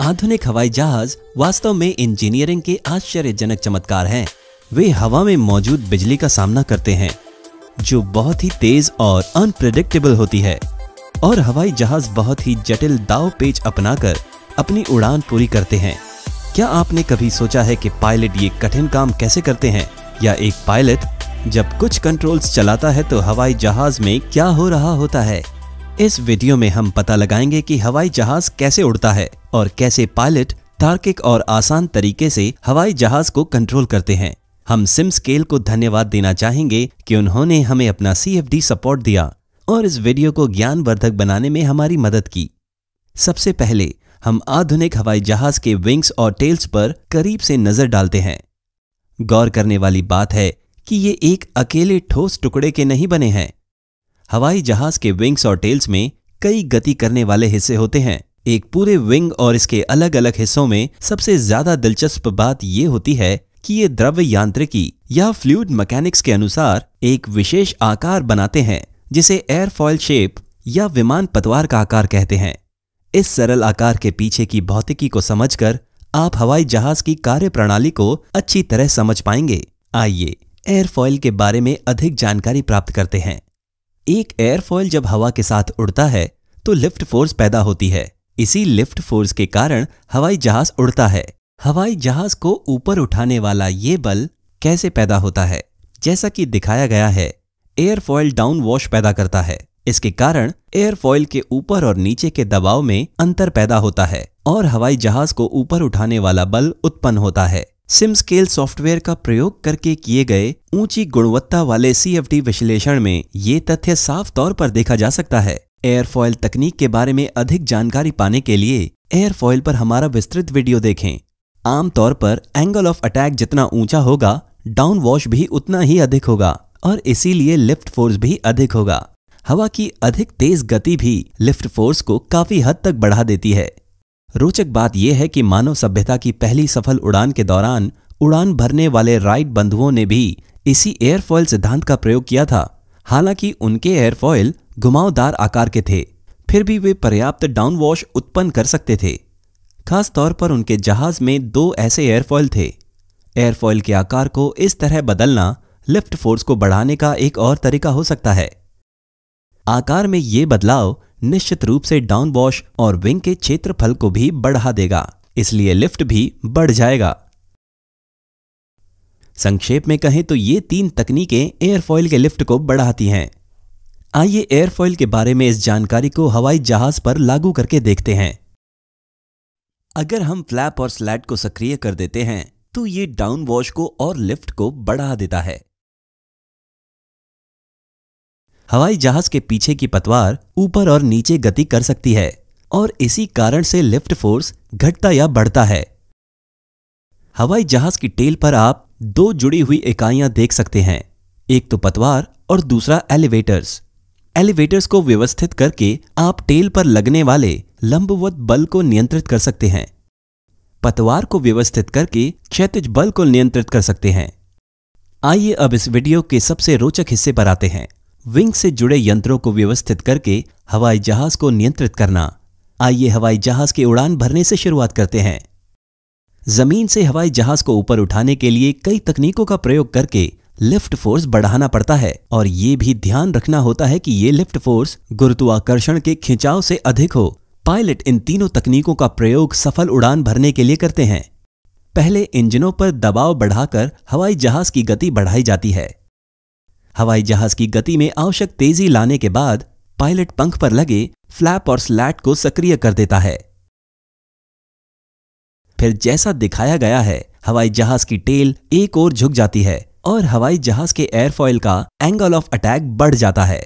आधुनिक हवाई जहाज वास्तव में इंजीनियरिंग के आश्चर्यजनक चमत्कार हैं वे हवा में मौजूद बिजली का सामना करते हैं जो बहुत ही तेज और अनप्रिडिक्टेबल होती है और हवाई जहाज बहुत ही जटिल दाव पेच अपनाकर अपनी उड़ान पूरी करते हैं क्या आपने कभी सोचा है कि पायलट ये कठिन काम कैसे करते हैं या एक पायलट जब कुछ कंट्रोल्स चलाता है तो हवाई जहाज में क्या हो रहा होता है इस वीडियो में हम पता लगाएंगे कि हवाई जहाज कैसे उड़ता है और कैसे पायलट तार्किक और आसान तरीके से हवाई जहाज को कंट्रोल करते हैं हम सिम स्केल को धन्यवाद देना चाहेंगे कि उन्होंने हमें अपना सी सपोर्ट दिया और इस वीडियो को ज्ञानवर्धक बनाने में हमारी मदद की सबसे पहले हम आधुनिक हवाई जहाज के विंग्स और टेल्स पर करीब से नजर डालते हैं गौर करने वाली बात है कि ये एक अकेले ठोस टुकड़े के नहीं बने हैं हवाई जहाज के विंग्स और टेल्स में कई गति करने वाले हिस्से होते हैं एक पूरे विंग और इसके अलग अलग हिस्सों में सबसे ज्यादा दिलचस्प बात ये होती है कि ये द्रव्य यांत्रिकी या फ्लूड मैकेनिक्स के अनुसार एक विशेष आकार बनाते हैं जिसे एयरफॉयल शेप या विमान पतवार का आकार कहते हैं इस सरल आकार के पीछे की भौतिकी को समझकर आप हवाई जहाज की कार्य प्रणाली को अच्छी तरह समझ पाएंगे आइए एयरफॉयल के बारे में अधिक जानकारी प्राप्त करते हैं एक एयरफॉयल जब हवा के साथ उड़ता है तो लिफ्ट फोर्स पैदा होती है इसी लिफ्ट फोर्स के कारण हवाई जहाज उड़ता है हवाई जहाज को ऊपर उठाने वाला ये बल कैसे पैदा होता है जैसा कि दिखाया गया है एयरफॉयल डाउन वॉश पैदा करता है इसके कारण एयरफॉयल के ऊपर और नीचे के दबाव में अंतर पैदा होता है और हवाई जहाज को ऊपर उठाने वाला बल उत्पन्न होता है सिमस्केल सॉफ्टवेयर का प्रयोग करके किए गए ऊंची गुणवत्ता वाले सीएफडी विश्लेषण में ये तथ्य साफ तौर पर देखा जा सकता है एयरफॉयल तकनीक के बारे में अधिक जानकारी पाने के लिए एयरफॉयल पर हमारा विस्तृत वीडियो देखें आमतौर पर एंगल ऑफ अटैक जितना ऊंचा होगा डाउन वॉश भी उतना ही अधिक होगा और इसीलिए लिफ्ट फोर्स भी अधिक होगा हवा की अधिक तेज गति भी लिफ्ट फोर्स को काफी हद तक बढ़ा देती है रोचक बात यह है कि मानव सभ्यता की पहली सफल उड़ान के दौरान उड़ान भरने वाले राइट बंधुओं ने भी इसी एयरफॉयल सिद्धांत का प्रयोग किया था हालांकि उनके एयरफॉयल घुमावदार आकार के थे फिर भी वे पर्याप्त डाउनवॉश उत्पन्न कर सकते थे खास तौर पर उनके जहाज में दो ऐसे एयरफॉयल थे एयरफॉयल के आकार को इस तरह बदलना लिफ्ट फोर्स को बढ़ाने का एक और तरीका हो सकता है आकार में ये बदलाव निश्चित रूप से डाउन वॉश और विंग के क्षेत्रफल को भी बढ़ा देगा इसलिए लिफ्ट भी बढ़ जाएगा संक्षेप में कहें तो ये तीन तकनीकें एयरफॉइल के लिफ्ट को बढ़ाती हैं आइए एयरफॉइल के बारे में इस जानकारी को हवाई जहाज पर लागू करके देखते हैं अगर हम फ्लैप और स्लैट को सक्रिय कर देते हैं तो ये डाउन वॉश को और लिफ्ट को बढ़ा देता है हवाई जहाज के पीछे की पतवार ऊपर और नीचे गति कर सकती है और इसी कारण से लिफ्ट फोर्स घटता या बढ़ता है हवाई जहाज की टेल पर आप दो जुड़ी हुई इकाइयां देख सकते हैं एक तो पतवार और दूसरा एलिवेटर्स एलिवेटर्स को व्यवस्थित करके आप टेल पर लगने वाले लंबवत बल को नियंत्रित कर सकते हैं पतवार को व्यवस्थित करके क्षैतिज बल को नियंत्रित कर सकते हैं आइए अब इस वीडियो के सबसे रोचक हिस्से पर आते हैं विंग से जुड़े यंत्रों को व्यवस्थित करके हवाई जहाज को नियंत्रित करना आइए हवाई जहाज के उड़ान भरने से शुरुआत करते हैं जमीन से हवाई जहाज को ऊपर उठाने के लिए कई तकनीकों का प्रयोग करके लिफ्ट फोर्स बढ़ाना पड़ता है और ये भी ध्यान रखना होता है कि ये लिफ्ट फोर्स गुरुत्वाकर्षण के खिंचाव से अधिक हो पायलट इन तीनों तकनीकों का प्रयोग सफल उड़ान भरने के लिए करते हैं पहले इंजनों पर दबाव बढ़ाकर हवाई जहाज की गति बढ़ाई जाती है हवाई जहाज की गति में आवश्यक तेजी लाने के बाद पायलट पंख पर लगे फ्लैप और स्लैट को सक्रिय कर देता है फिर जैसा दिखाया गया है हवाई जहाज की टेल एक ओर झुक जाती है और हवाई जहाज के एयरफॉयल का एंगल ऑफ अटैक बढ़ जाता है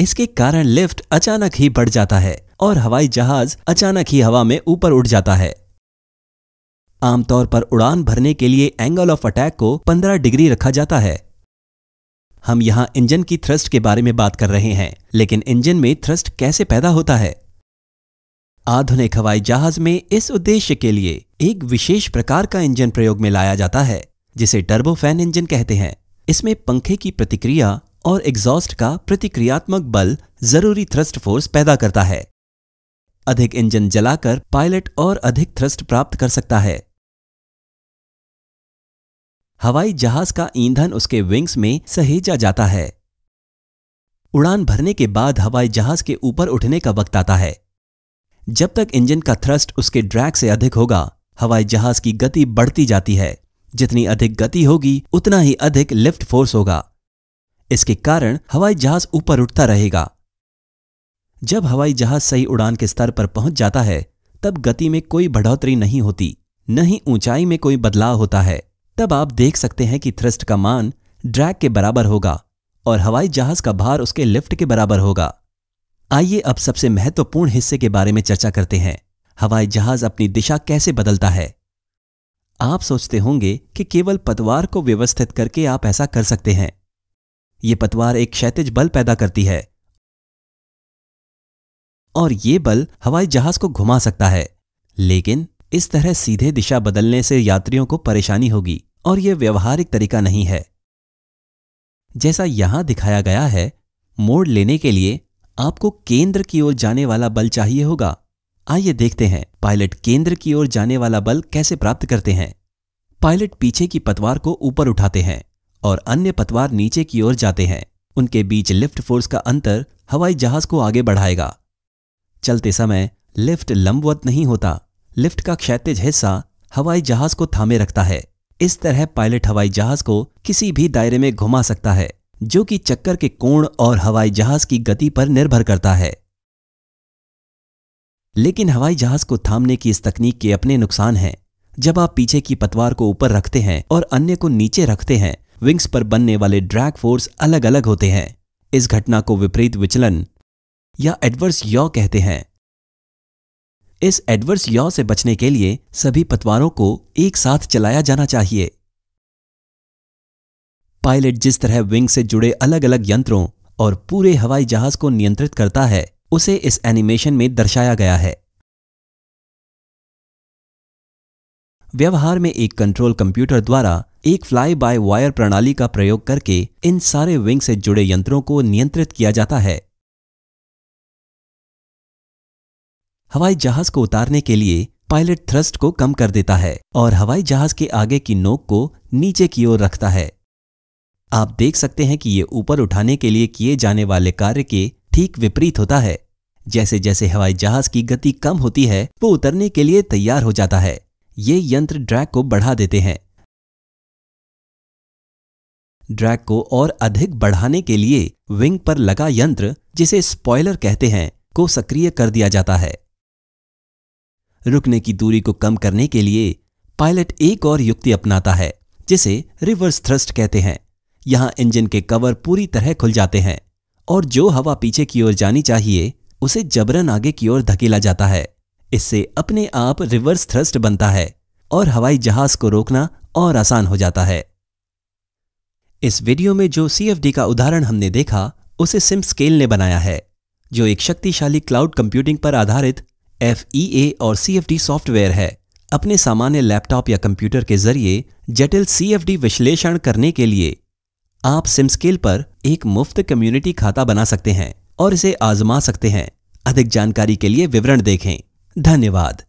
इसके कारण लिफ्ट अचानक ही बढ़ जाता है और हवाई जहाज अचानक ही हवा में ऊपर उठ जाता है आमतौर पर उड़ान भरने के लिए एंगल ऑफ अटैक को 15 डिग्री रखा जाता है हम यहां इंजन की थ्रस्ट के बारे में बात कर रहे हैं लेकिन इंजन में थ्रस्ट कैसे पैदा होता है आधुनिक हवाई जहाज में इस उद्देश्य के लिए एक विशेष प्रकार का इंजन प्रयोग में लाया जाता है जिसे टर्बोफैन इंजन कहते हैं इसमें पंखे की प्रतिक्रिया और एग्जॉस्ट का प्रतिक्रियात्मक बल जरूरी थ्रस्ट फोर्स पैदा करता है अधिक इंजन जलाकर पायलट और अधिक थ्रस्ट प्राप्त कर सकता है हवाई जहाज का ईंधन उसके विंग्स में सहेजा जाता है उड़ान भरने के बाद हवाई जहाज के ऊपर उठने का वक्त आता है जब तक इंजन का थ्रस्ट उसके ड्रैग से अधिक होगा हवाई जहाज की गति बढ़ती जाती है जितनी अधिक गति होगी उतना ही अधिक लिफ्ट फोर्स होगा इसके कारण हवाई जहाज ऊपर उठता रहेगा जब हवाई जहाज सही उड़ान के स्तर पर पहुंच जाता है तब गति में कोई बढ़ोतरी नहीं होती न ही ऊंचाई में कोई बदलाव होता है तब आप देख सकते हैं कि थ्रस्ट का मान ड्रैग के बराबर होगा और हवाई जहाज का भार उसके लिफ्ट के बराबर होगा आइए अब सबसे महत्वपूर्ण हिस्से के बारे में चर्चा करते हैं हवाई जहाज अपनी दिशा कैसे बदलता है आप सोचते होंगे कि केवल पतवार को व्यवस्थित करके आप ऐसा कर सकते हैं ये पतवार एक क्षैतिज बल पैदा करती है और ये बल हवाई जहाज को घुमा सकता है लेकिन इस तरह सीधे दिशा बदलने से यात्रियों को परेशानी होगी और यह व्यवहारिक तरीका नहीं है जैसा यहां दिखाया गया है मोड़ लेने के लिए आपको केंद्र की ओर जाने वाला बल चाहिए होगा आइए देखते हैं पायलट केंद्र की ओर जाने वाला बल कैसे प्राप्त करते हैं पायलट पीछे की पतवार को ऊपर उठाते हैं और अन्य पतवार नीचे की ओर जाते हैं उनके बीच लिफ्ट फोर्स का अंतर हवाई जहाज को आगे बढ़ाएगा चलते समय लिफ्ट लंबवत नहीं होता लिफ्ट का क्षैतिज हिस्सा हवाई जहाज को थामे रखता है इस तरह पायलट हवाई जहाज को किसी भी दायरे में घुमा सकता है जो कि चक्कर के कोण और हवाई जहाज की गति पर निर्भर करता है लेकिन हवाई जहाज को थामने की इस तकनीक के अपने नुकसान हैं जब आप पीछे की पतवार को ऊपर रखते हैं और अन्य को नीचे रखते हैं विंग्स पर बनने वाले ड्रैग फोर्स अलग अलग होते हैं इस घटना को विपरीत विचलन या एडवर्स यॉ कहते हैं इस एडवर्स यौ से बचने के लिए सभी पतवारों को एक साथ चलाया जाना चाहिए पायलट जिस तरह विंग से जुड़े अलग अलग यंत्रों और पूरे हवाई जहाज को नियंत्रित करता है उसे इस एनिमेशन में दर्शाया गया है व्यवहार में एक कंट्रोल कंप्यूटर द्वारा एक फ्लाई बाय वायर प्रणाली का प्रयोग करके इन सारे विंग से जुड़े यंत्रों को नियंत्रित किया जाता है हवाई जहाज को उतारने के लिए पायलट थ्रस्ट को कम कर देता है और हवाई जहाज के आगे की नोक को नीचे की ओर रखता है आप देख सकते हैं कि ये ऊपर उठाने के लिए किए जाने वाले कार्य के ठीक विपरीत होता है जैसे जैसे हवाई जहाज की गति कम होती है वो उतरने के लिए तैयार हो जाता है ये यंत्र ड्रैग को बढ़ा देते हैं ड्रैग को और अधिक बढ़ाने के लिए विंग पर लगा यंत्र जिसे स्पॉयलर कहते हैं को सक्रिय कर दिया जाता है रुकने की दूरी को कम करने के लिए पायलट एक और युक्ति अपनाता है जिसे रिवर्स थ्रस्ट कहते हैं यहां इंजन के कवर पूरी तरह खुल जाते हैं और जो हवा पीछे की ओर जानी चाहिए उसे जबरन आगे की ओर धकेला जाता है इससे अपने आप रिवर्स थ्रस्ट बनता है और हवाई जहाज को रोकना और आसान हो जाता है इस वीडियो में जो सीएफडी का उदाहरण हमने देखा उसे सिम स्केल ने बनाया है जो एक शक्तिशाली क्लाउड कंप्यूटिंग पर आधारित एफ और सी सॉफ्टवेयर है अपने सामान्य लैपटॉप या कंप्यूटर के जरिए जटिल सी विश्लेषण करने के लिए आप सिमस्केल पर एक मुफ्त कम्युनिटी खाता बना सकते हैं और इसे आजमा सकते हैं अधिक जानकारी के लिए विवरण देखें धन्यवाद